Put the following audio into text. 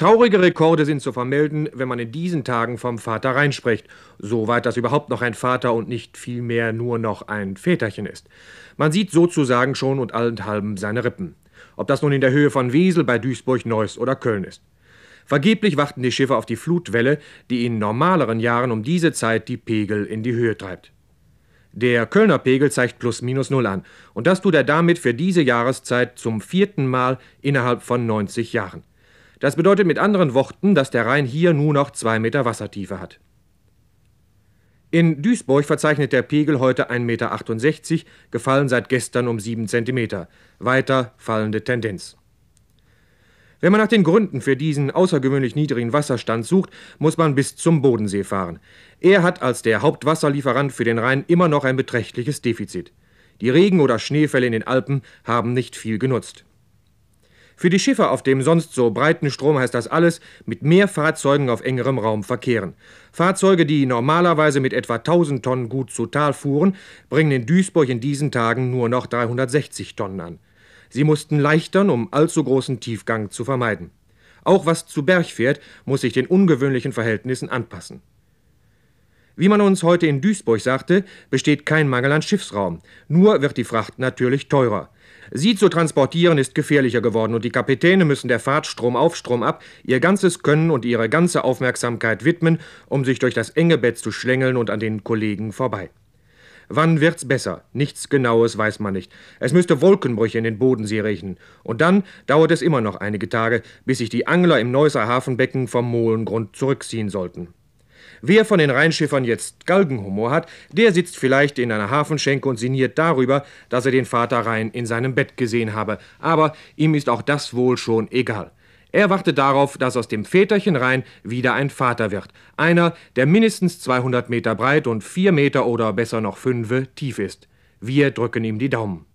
Traurige Rekorde sind zu vermelden, wenn man in diesen Tagen vom Vater reinspricht, soweit das überhaupt noch ein Vater und nicht vielmehr nur noch ein Väterchen ist. Man sieht sozusagen schon und allenthalben seine Rippen. Ob das nun in der Höhe von Wesel bei Duisburg, Neuss oder Köln ist. Vergeblich warten die Schiffe auf die Flutwelle, die in normaleren Jahren um diese Zeit die Pegel in die Höhe treibt. Der Kölner Pegel zeigt plus minus null an. Und das tut er damit für diese Jahreszeit zum vierten Mal innerhalb von 90 Jahren. Das bedeutet mit anderen Worten, dass der Rhein hier nur noch zwei Meter Wassertiefe hat. In Duisburg verzeichnet der Pegel heute 1,68 Meter, gefallen seit gestern um 7 Zentimeter. Weiter fallende Tendenz. Wenn man nach den Gründen für diesen außergewöhnlich niedrigen Wasserstand sucht, muss man bis zum Bodensee fahren. Er hat als der Hauptwasserlieferant für den Rhein immer noch ein beträchtliches Defizit. Die Regen- oder Schneefälle in den Alpen haben nicht viel genutzt. Für die Schiffe auf dem sonst so breiten Strom heißt das alles, mit mehr Fahrzeugen auf engerem Raum verkehren. Fahrzeuge, die normalerweise mit etwa 1000 Tonnen Gut zu Tal fuhren, bringen in Duisburg in diesen Tagen nur noch 360 Tonnen an. Sie mussten leichtern, um allzu großen Tiefgang zu vermeiden. Auch was zu Berg fährt, muss sich den ungewöhnlichen Verhältnissen anpassen. Wie man uns heute in Duisburg sagte, besteht kein Mangel an Schiffsraum, nur wird die Fracht natürlich teurer. Sie zu transportieren ist gefährlicher geworden und die Kapitäne müssen der Fahrt Strom auf Strom ab ihr ganzes Können und ihre ganze Aufmerksamkeit widmen, um sich durch das enge Bett zu schlängeln und an den Kollegen vorbei. Wann wird's besser? Nichts Genaues weiß man nicht. Es müsste Wolkenbrüche in den Bodensee riechen. Und dann dauert es immer noch einige Tage, bis sich die Angler im Neusser Hafenbecken vom Molengrund zurückziehen sollten. Wer von den Rheinschiffern jetzt Galgenhumor hat, der sitzt vielleicht in einer Hafenschenke und sinniert darüber, dass er den Vater Rhein in seinem Bett gesehen habe. Aber ihm ist auch das wohl schon egal. Er wartet darauf, dass aus dem Väterchen Rhein wieder ein Vater wird. Einer, der mindestens 200 Meter breit und 4 Meter oder besser noch 5 tief ist. Wir drücken ihm die Daumen.